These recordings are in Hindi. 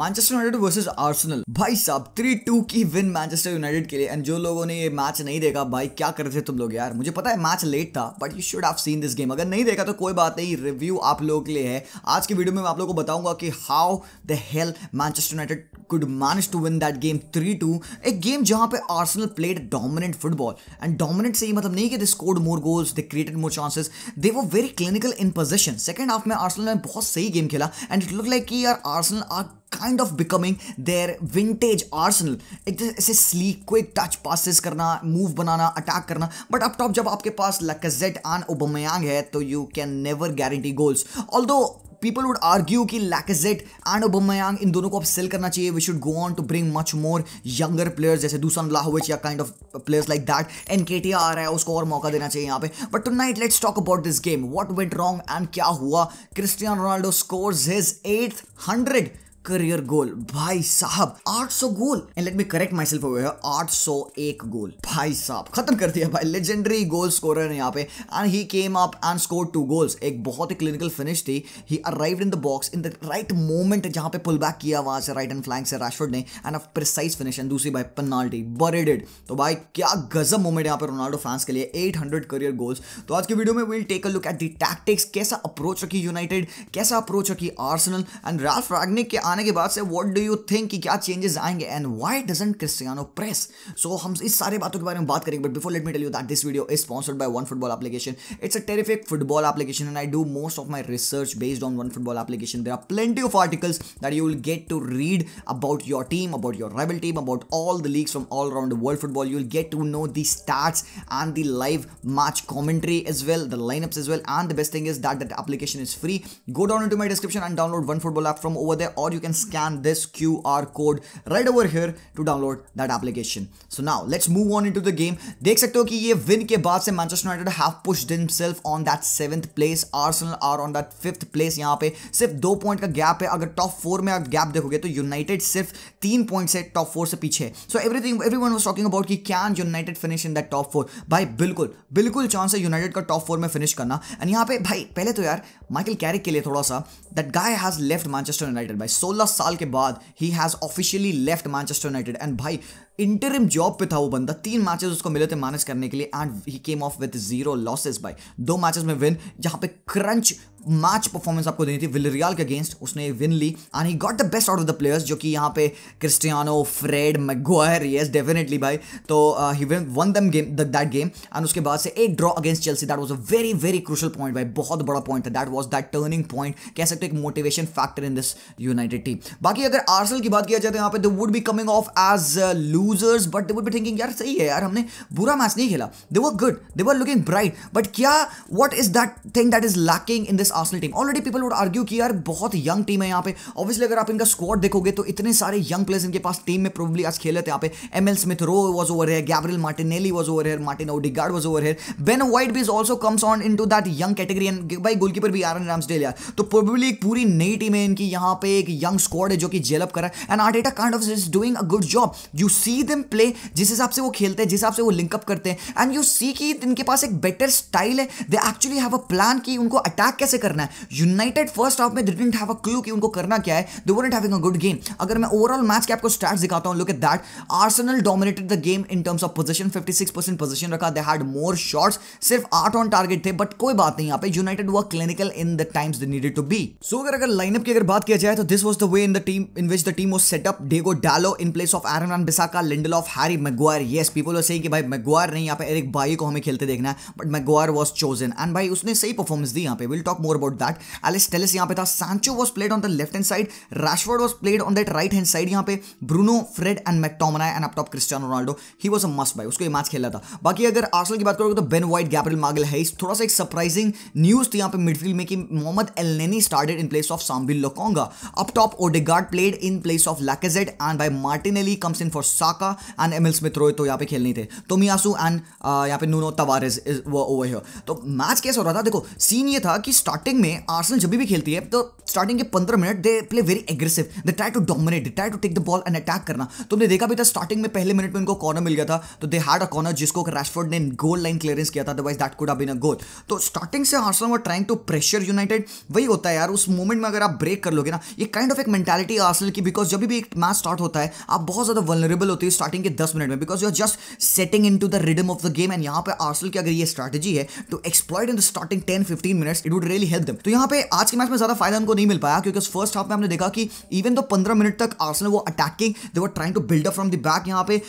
मैनचेस्टर यूनाइटेड वर्सेस आर्सेनल भाई साहब थ्री टू की विन मैनचेस्टर यूनाइटेड के लिए एंड जो लोगों ने ये मैच नहीं देखा भाई क्या कर रहे थे तुम लोग यार मुझे पता है मैच लेट था but you should have seen this game अगर नहीं देखा तो कोई बात नहीं रिव्यू आप लोगों के लिए है आज की वीडियो में मैं आप लोगों को बताऊंगा कि how the hell Manchester United could manage to win that game three two एक गेम जहां पे Arsenal played dominant football and dominant से ही मतलब नहीं कि they scored more goals they created more chances they वो very clinical in position second half में आर्सनल ने बहुत सही गेम खेला एंड इट लुक लाइक कि यार Arsenal are kind of becoming their vintage arsenal. ऐसे sleek, quick touch passes करना, move बनाना, attack करना. But up top जब आपके पास Lacazette and Aubameyang है, तो you can never guarantee goals. Although people would argue कि लैकेजेट एंड ओबमयांग इन दोनों को अब सेल करना चाहिए we should go on to bring much more younger players जैसे दूसरा लाहविच या kind of players like that एन के आ रहा है उसको और मौका देना चाहिए यहाँ पे but tonight let's talk about this game what went wrong and क्या हुआ Cristiano Ronaldo scores his eight hundred career goal भाई साहब 800 goal and let me correct myself आठ सौ एक गोल भाई साहब खत्म कर दिया भाई लेजेंडरी गोल स्कोर है यहाँ पे and he came up and score two goals एक बहुत ही क्लिनिकल फिनिश थी he arrive in the box in the right moment जहां पे पुल बैक किया वहां से राइट एंड फ्लैंक से राशफर्ड ने and of precise finish and दूसरी भाई पेनाल्टी बरेडेड तो भाई क्या गजब मोमेंट यहाँ पे रोनाल्डो फैंस के लिए 800 करियर गोल्स तो आज की वीडियो में will take a look at the tactics कैसा अप्रोच रखी यूनाइटेड कैसा अप्रोच रखी आर्सनल एंड राल्फ रैगनिक के आने के बाद से व्हाट डू यू थिंक कि क्या चेंजेस आएंगे and why doesn't Cristiano press so हम इस सारे बातों के बारे में बात करेंगे but before let me tell you that this video is sponsored by OneFootball application it's a terrific football application and I do most of my research based on OneFootball application there are plenty of articles that you will get to read about your team about your rival team about all the leagues from all around world football you will get to know the stats and the live match commentary as well, the lineups as well and the best thing is that that application is free go down to my description and download OneFootball app from over there, और you can scan this QR code right over here to download that application. So now let's move on into the game. देख सकते हो कि ये win के बाद से Manchester United have pushed themselves on that seventh place. Arsenal are on that fifth place. यहाँ पे सिर्फ दो point का gap है अगर top four में आप gap देखोगे तो United सिर्फ तीन point से top four से पीछे है so everything everyone was talking कि can United finish in that top four? भाई बिल्कुल बिल्कुल chance है United का top four में finish करना And यहाँ पे भाई पहले तो यार Michael Carrick के लिए थोड़ा सा that guy has left Manchester United भाई सोल 16 साल के बाद ही has officially left Manchester United and भाई इंटरिम जॉब पे था वो बंदा तीन मैचेस उसको मिले थे मैनेज करने के लिए and he came off with zero losses by दो मैचेस में विन जहां पे क्रंच मैच परफॉर्मेंस आपको देनी थी विलरियाल के अगेंस्ट उसने विन ली and he got the best out of the players जो कि यहाँ पे Cristiano Fred Maguire yes definitely भाई तो he win one them game that game and उसके बाद से एक draw against Chelsea that was a very very crucial point भाई बहुत बड़ा पॉइंट था that was that turning point कह सकते हो एक motivation factor in this United team बाकी अगर आर्सल की बात किया जाए तो यहाँ पे they would be coming off as lu losers but they would be thinking यार सही है यार हमने बुरा मैच नहीं खेला they were good they were looking bright but क्या what is that thing that is lacking in this Arsenal team already people would argue कि यार बहुत यंग टीम है यहाँ पे ऑब्वियसली अगर आप इनका स्क्वाड देखोगे तो इतने सारे यंग प्लेयर्स इनके पास टीम में प्रोबली आज खेले थे यहाँ पे Emile Smith Rowe was over है गैब्रियल मार्टिनेली वॉज ओवर है मार्टिन ओडिगार्ड वॉज ओवर है बेन वाइट बीज also comes on into that young category and भाई गोलकीपर भी आर एन आरन रामसडेल यार तो प्रोबली एक पूरी नई टीम है इनकी यहाँ पे एक यंग स्क्वाड है जो कि जेलअप कर रहा है and Arteta a kind of is doing a good job you see see them play जिस हिसाब से वो खेलते हैं जिस हिसाब से वो लिंकअप करते हैं एंड यू सी कि इनके पास एक बेटर स्टाइल है they actually have a plan कि उनको अटैक कैसे करना है यूनाइटेड फर्स्ट हाफ में डिडेंट हैव अ क्लू कि उनको करना क्या है they were having a good game अगर मैं ओवरऑल मैच के आपको स्टार्ट दिखाता हूँ look at that Arsenal dominated the game in terms of position fifty six percent position रखा दे हैड मोर शॉट्स सिर्फ आठ ऑन टारगेट थे बट कोई बात नहीं यहाँ पे यूनाइटेड हुआ clinical in the times they needed to be so अगर अगर लाइनअप की अगर बात किया जाए तो this was the way in the team in which the team was set up Diogo Dalot in place of Aaron Bissaka Lindelof of Harry Maguire yes people are saying कि भाई मैगवार नहीं यहाँ पे एरिक बाई को हमें खेलते देखना है but Maguire was chosen and भाई उसने सही परफॉर्मेंस दी यहाँ पे will talk more about that Alex Telles यहाँ पे था Sancho was played on the left hand side Rashford was played on that right hand side यहाँ पे Bruno Fred and McTominay and up top Cristiano Ronaldo he was a must भाई उसको ये मैच खेला था बाकी अगर आर्सल की बात करोगे तो बेन वाइट गैब्रिल मागल है थोड़ा सा एक सरप्राइजिंग न्यूज थी यहाँ पे मिडफील्ड में कि Mohamed Elneny started in place of Sambi Lokonga up top Odegaard played in place of Lacazette and by Martinelli comes in for Saka Saka and Emil Smith Rowe तो यहाँ पे खेल नहीं थे तोमियासू एंड uh, यहाँ पे Nuno Tavares is over here तो मैच कैसा हो रहा था देखो सीन ये था कि स्टार्टिंग में आर्सेनल जब भी खेलती है तो स्टार्टिंग के पंद्रह minute they play very aggressive they try to dominate try to take the ball and attack करना तुमने देखा भी था स्टार्टिंग में पहले मिनट में उनको कॉर्नर मिल गया था तो दे हैड अ कॉर्नर जिसको रैशफोर्ड ने गोल लाइन क्लियरेंस किया था otherwise that could been a goal तो स्टार्टिंग से आर्सेनल वो ट्राइंग टू प्रेशर यूनाइटेड वही होता है यार उस मोमेंट में अगर आप ब्रेक कर लोगे ना ये काइंड ऑफ एक मेंटालिटी आर्सेनल की बिकॉज जब भी एक मैच स्टार्ट होता है आप बहुत ज़्यादा वनरेबल होते होती है स्टार्टिंग के दस मिनट में because you are just setting into the rhythm of the game and यहाँ पे आर्सल की अगर ये स्ट्रैटेजी है तो exploited in the starting ten fifteen minutes it would really help them तो यहाँ पे आज के मैच में ज्यादा फायदा उनको नहीं मिल पाया क्योंकि फर्स्ट हाफ में हमने देखा कि इवन तो पंद्रह मिनट तक आर्सल वो attacking they were trying to build from the back यहाँ पे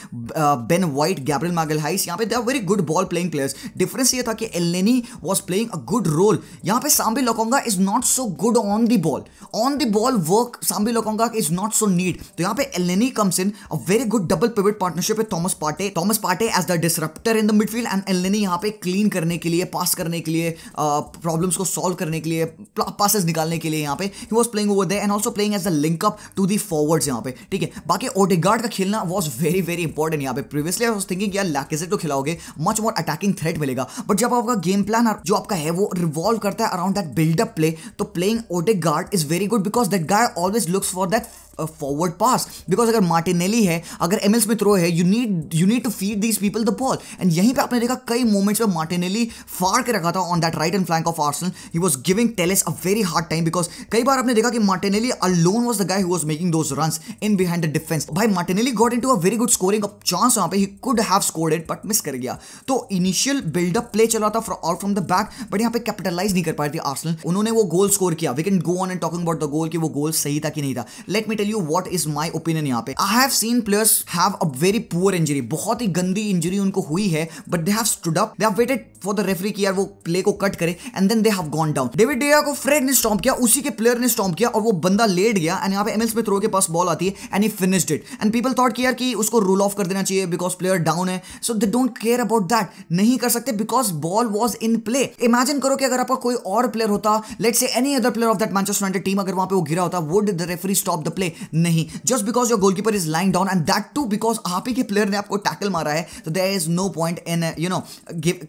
Ben White Gabriel Magalhães यहाँ पे they are very good ball playing players difference ये था कि Elneny was playing a good role यहाँ पे Sambi Lokonga is not so good on the ball on the ball work Sambi Lokonga is not so need तो यहाँ पे Elneny comes in a very good double double pivot partnership है Thomas Partey Thomas Partey as the disruptor in the midfield and Elneny यहाँ पे क्लीन करने के लिए पास करने के लिए प्रॉब्लम्स uh, को सॉल्व करने के लिए पासेस निकालने के लिए यहाँ पे he was playing over there and also playing as the up to the forwards यहाँ पे ठीक है बाकी ओडेगार्ड का खेलना वॉज वेरी वेरी इंपॉर्टेंट यहाँ पे प्रीवियसली आई वॉज थिंकिंग यार लैकेजेट तो खिलाओगे मच मोर अटैकिंग थ्रेट मिलेगा बट जब आपका गेम प्लान जो आपका है वो रिवॉल्व करता है अराउंड दैट बिल्डअप प्ले तो playing Odegaard is very good because that guy always looks for that forward pass because अगर मार्टिनेली है अगर एम एल थ्रो है you need you need to feed this people the ball and यहीं पर आपने देखा कई मोमेंट्स में मार्टिनेली फार के रखा था on that right and flank of Arsenal he was giving Telles a very hard time because कई बार आपने देखा कि Martinelli alone was the guy who was making those run in behind the defence भाई Martinelli got into a very good scoring chance वहाँ पे he could have score it but miss कर गया तो इनिशियल बिल्डअप प्ले चला था out from the back but यहाँ पे कैपिटलाइज नहीं कर पा रही थी आर्सनल उन्होंने वो गोल स्कोर किया we can go on and talking about the goal कि वो गोल सही था कि नहीं था let me tell you what is my opinion यहाँ पे I have seen players have a very poor injury बहुत ही गंदी इंजरी उनको हुई है but they have stood up they have waited for the referee कि यार वो प्ले को कट करे and then they have gone down David de Gea को फ्रेड ने स्टॉम्प किया उसी के प्लेयर ने स्टॉम्प किया और वो बंदा लेट गया एंड यहाँ पे एमएल स्मिथ रो के पास बॉल आती है and he finished it and people thought कि यार कि उसको रूल ऑफ कर देना चाहिए बिकॉज प्लेयर डाउन है so they don't care about that नहीं कर सकते because ball was in play imagine करो कि अगर आपका कोई और प्लेयर होता let's say any other player of that Manchester United team अगर वहां पे वो गिरा होता would the referee stop the play नहीं just because your goalkeeper is lying down and that too because आप ही के प्लेयर ने आपको टैकल मारा है तो there is no point in you know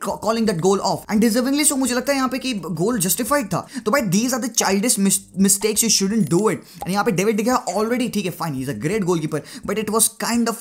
calling that goal off and deservingly so मुझे लगता है यहाँ पे कि गोल जस्टिफाइड था तो भाई these are the child mistakes you shouldn't do it and यहाँ पे डेविड डिगा ऑलरेडी ठीक है fine is a great goalkeeper but it was kind of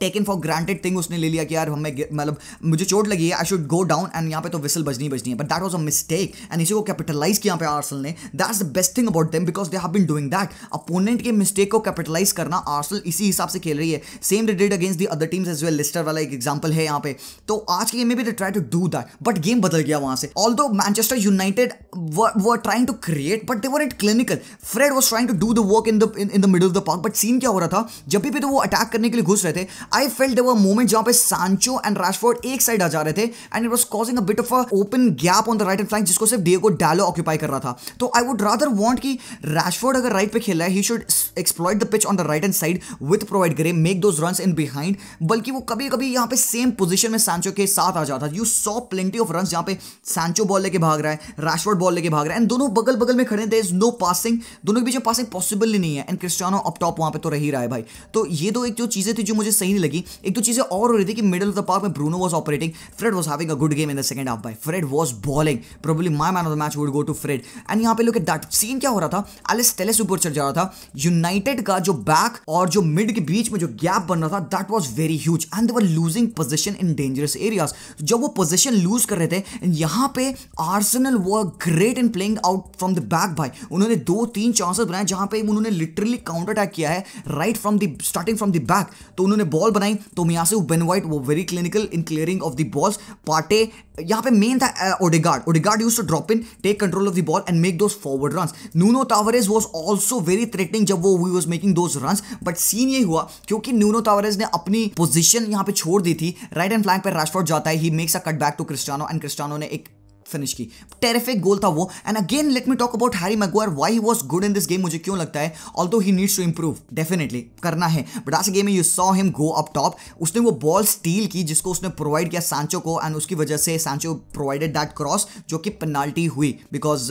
taken for granted thing उसने ले लिया कि यार हमें मतलब मुझे चोट लगी है I should go down and यहाँ पे तो विसल बजनी बजनी है but that was a mistake and इसी को कैपिटलाइज किया यहाँ पे आर्सल ने that's the best thing about them because they have been doing that opponent के मिस्टेक मिस्टेक को कैपिटलाइज करना आर्सेनल इसी हिसाब से खेल रही है same did against the other teams as well Leicester वाला एक एग्जांपल है यहाँ पे तो आज के गेम में भी try to do that but game बदल गया वहां से although Manchester United were trying to create but they were it clinical Fred was trying to do the work in the in the middle of the park but scene क्या हो रहा था जब भी तो वो अटैक करने के लिए घुस रहे थे आई फेल्ट देवर मोमेंट जहां पे सांचो एंड राशफोर्ड एक साइड आ जा रहे थे and it was causing a bit of a open gap on the right and flank जिसको सिर्फ डिएगो डैलो ऑक्यूपाई कर रहा था तो आई वुड रादर वांट कि रैशफोर्ड अगर राइट पे खेल रहा है he should ex exploit the pitch on the right end side with provide करे make those run in behind बल्कि वो कभी कभी यहाँ पे सेम पोजिशन में सैंचो के साथ आ जाता you saw plenty of run यहाँ पे सैंचो बॉल लेके भाग रहा है रैशवर्ड बॉल लेके भाग रहा है एंड दोनों बगल बगल में खड़े दे इज नो पासिंग दोनों के बीच में पासिंग पॉसिबल ही नहीं है एंड क्रिस्टियानो अप टॉप वहाँ पे तो रही रहा है भाई तो ये दो एक जो चीज़ें थी जो मुझे सही नहीं लगी एक दो चीज़ें और हो रही थी कि मिडल ऑफ द पार्क में Bruno was operating Fred was having a good game in the second half by Fred was balling probably my man of the match would go to Fred and यहाँ पे लोग दैट सीन क्या हो रहा था एलिस टेलेस ऊपर चढ़ जा रहा था यूनाइट यूनाइटेड का जो बैक और जो मिड के बीच में जो गैप बन रहा था that was very huge and they were losing position in dangerous areas जब वो पोजीशन लूज कर रहे थे यहां पे Arsenal were great in playing out from the back भाई उन्होंने दो तीन चांसेस बनाए जहां पे उन्होंने लिटरली काउंटर अटैक किया है right from the starting from the back तो उन्होंने बॉल बनाई तो मियासे बेन वाइट वो very clinical in clearing of the balls Partey यहाँ पे मेन था Odegaard Odegaard use to drop in take control of the ball and make those forward run Nuno Tavares was also very threatening जब वो we was making those run but scene ये हुआ क्योंकि नूनो तावरेज ने अपनी पोजिशन यहाँ पे छोड़ दी थी राइट एंड फ्लैंग पर राशफोर्ड जाता है he makes a cut back to Cristiano and Cristiano ने एक फिनिश की टेरिफिक गोल था वो and again let me talk about Harry Maguire why he was good in this game मुझे क्यों लगता है although he needs to improve definitely करना है बट आज गेम में you saw him go up top उसने वो बॉल स्टील की जिसको उसने प्रोवाइड किया सांचो को एंड उसकी वजह से सांचो प्रोवाइडेड दैट क्रॉस जो कि पेनाल्टी हुई बिकॉज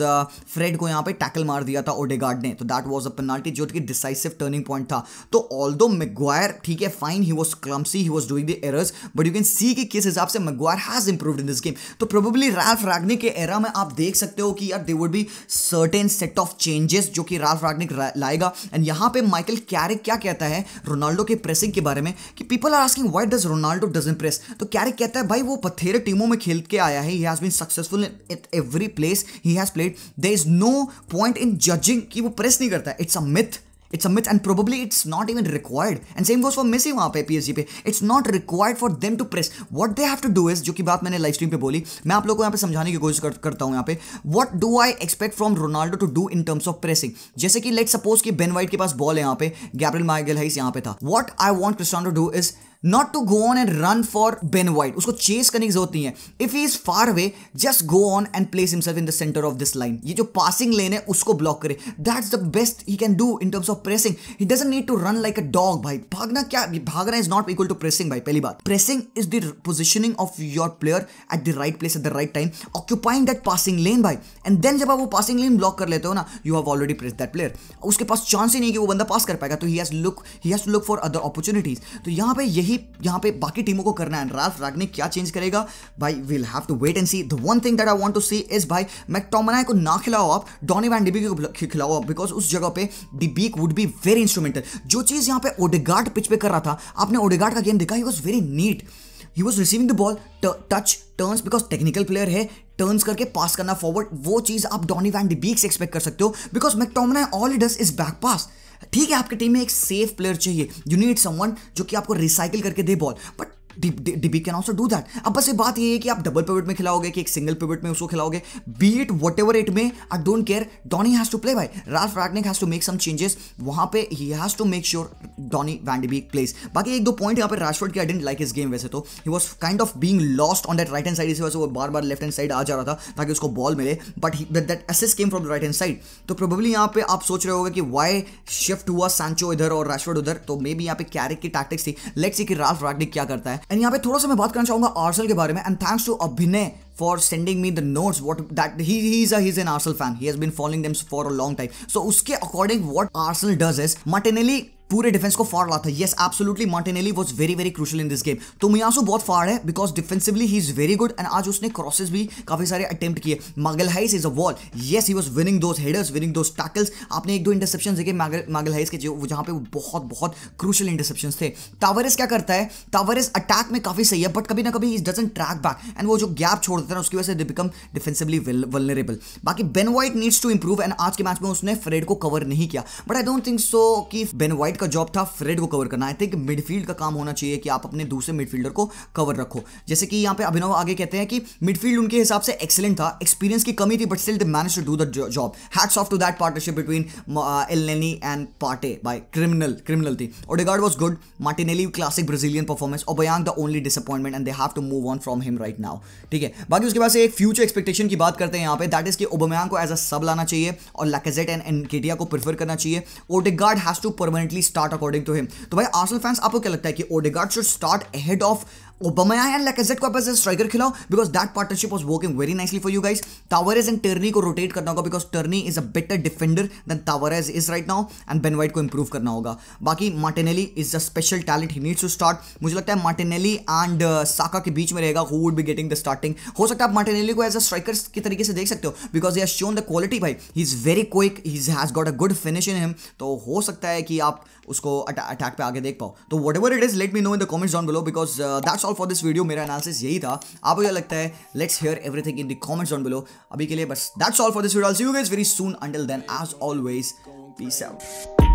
फ्रेड uh, को यहाँ पे टैकल मार दिया था ओडेगार्ड ने तो दैट वॉज अ पेनाल्टी जो कि डिसाइसिव टर्निंग पॉइंट था तो ऑल दो मेगवायर ठीक है fine he was clumsy he was doing the errors but you can see कि किस हिसाब से Maguire has improve in this game तो प्रोबेबली रैल्फ रैग राग्निक के एरा में आप देख सकते हो कि यार they would be certain set of changes जो कि राल्फ राग्निक लाएगा एंड यहाँ पे माइकल कैरिक क्या कहता है रोनाल्डो के प्रेसिंग के बारे में कि people are asking why does Ronaldo doesn't press तो कैरिक कहता है भाई वो पथेरे टीमों में खेल के आया है he has been successful in every place he has played there is no point in judging कि वो प्रेस नहीं करता it's a myth it's a and probably it's not even required and same was for Messi वहाँ पे पीएसजी पे it's not required for them to press what they have to do is जो कि बात मैंने लाइव स्ट्रीम पे बोली मैं आप लोगों को यहाँ पे समझाने की कोशिश कर, करता हूँ यहाँ पे what do I expect from Ronaldo to do in terms of pressing जैसे कि लेट सपोज कि बेन वाइट के पास बॉल है यहाँ पे गैब्रिल माइगल हाइस यहाँ पे था what I want to do is not to go on and run for Ben White उसको चेस करने की जरूरत नहीं है if he is far away just go on and place himself in the centre of this line ये जो पासिंग लेन है उसको ब्लॉक करे that's the best he can do in terms of pressing he doesn't need to run like a dog भाई भागना क्या भागना is not equal to pressing भाई पहली बात pressing is the positioning of your player at the right place at the right time occupying that passing lane भाई एंड देन जब आप वो पासिंग लेन ब्लॉक कर लेते हो ना you have already press that player उसके पास चांस ही नहीं कि वो बंदा पास कर पाएगा तो he has look he has look for other opportunities तो यहाँ पर यही यही यहाँ पे बाकी टीमों को करना है राल्फ रागनिक क्या चेंज करेगा भाई will have to wait and see the one thing that I want to see is भाई मैकटोमनाय को ना खिलाओ आप डॉनी वैन डिबी को खिलाओ आप बिकॉज उस जगह पे de Beek would be very instrumental जो चीज़ यहाँ पे ओडेगार्ड पिच पे कर रहा था आपने ओडेगार्ड का गेम देखा he was very neat he was receiving the ball touch turns because technical player है टर्न्स करके पास करना फॉरवर्ड वो चीज़ आप डॉनी वैन बीक से एक्सपेक्ट कर सकते हो because McTominay all it does is back pass ठीक है आपकी टीम में एक सेफ प्लेयर चाहिए यू नीड समवन जो कि आपको रिसाइकिल करके दे ball but DB can also do that अब बस ये बात ये है कि आप डबल पिवट में खिलाओगे कि एक सिंगल पिवट में उसको खिलाओगे be it whatever it में I don't care Donny has to play by Ralf Rangnick has to make some changes वहां पे he has to make sure Donny van de Beek plays बाकी एक दो पॉइंट यहाँ पर राजफोर्ड की आई डेंट लाइक इस गेम वैसे तो he was kind of being lost on that right hand side इसी वजह से वो बार बार लेफ्ट हैंड साइड आ जा रहा था ताकि उसको बॉल मिले but that's came from the right hand side तो प्रोबेबली यहाँ पे आप सोच रहे हो कि वाई शिफ्ट हुआ सैंचो इधर और राजफोर्ड उधर तो मे बी यहाँ पे कैरिक की टैक्टिक्स थी लेट्स सी कि राल्फ रैगनिक क्या करता है एंड यहाँ पे थोड़ा सा मैं बात करना चाहूंगा आर्सल के बारे में and thanks to Abhinay for sending me the notes what that he an Arsenal fan he has been following them for a long time so उसके according what Arsenal does is Martinelli पूरे डिफेंस को फाड़ रहा था yes absolutely Martinelli was very very crucial in this game तो मियासो बहुत फाड़ है because defensively he is very good and आज उसने क्रॉसेस भी काफी सारे अटेम्प्ट किए Magalhaes is a wall yes he was winning those headers winning those tackles आपने एक दो इंटरसेप्शन देखे मागल हाइस के जो जहाँ पे बहुत बहुत क्रूशल इंटरसेप्शन थे टावरस क्या करता है टावरस अटैक में काफी सही है बट कभी ना कभी is doesn't track back and वो जो गैप छोड़ देता है उसकी वजह से बिकम डिफेंसिवली वेलरेबल बाकी Ben White needs to improve and आज के मैच में उसने फ्रेड को कवर नहीं किया but I don't think so कि बेन वाइट राइट का जॉब था फ्रेड को कवर करना आई थिंक मिडफील्ड का काम होना चाहिए कि आप अपने दूसरे मिडफील्डर को कवर रखो जैसे कि यहाँ पे अभिनव आगे कहते हैं कि मिडफील्ड उनके हिसाब से एक्सेलेंट था एक्सपीरियंस की कमी थी but still they manage to do the job hats off to that partnership between Elneny and Partey बाय क्रिमिनल क्रिमिनल थी Odegaard was good Martinelli classic Brazilian performance और बयांग the only disappointment and they have to move on from him right now ठीक है बाकी उसके बाद से एक फ्यूचर एक्सपेक्टेशन की बात करते हैं यहाँ पे दैट इज कि ओबमयांग को एज अ सब लाना चाहिए और लैकेजेट एंड एनकेटिया को प्रेफर करना चाहिए Odegaard has to permanently start according to him तो भाई आर्सेनल फैंस आपको क्या लगता है कि Odegaard should start ahead of ओबामा एंड लेकेजेट को आप एज ए स्ट्राइकर खिलाओ because that partnership was working very nicely for you guys Tavares and Tierney को रोटेट करना होगा because Tierney is a better defender than Tavares is right now and Ben White को इंप्रूव करना होगा बाकी Martinelli is a special talent he needs to start मुझे लगता है मार्टिनेली एंड साका के बीच में रहेगा who would be getting the starting हो सकता है आप मार्टिनेली को एज अ स्ट्राइकर के तरीके से देख सकते हो because has shown the quality भाई he is very quick he has got a good finish in him तो हो सकता है कि आप उसको अटैक पे आगे देख पाओ तो whatever it is let me know in the comments down below because that's that's all for this video मेरा एनालिसिस यही था आपको क्या लगता है let's hear everything in the comments down below अभी के लिए बस that's all for this video I see you guys very soon until then as always peace out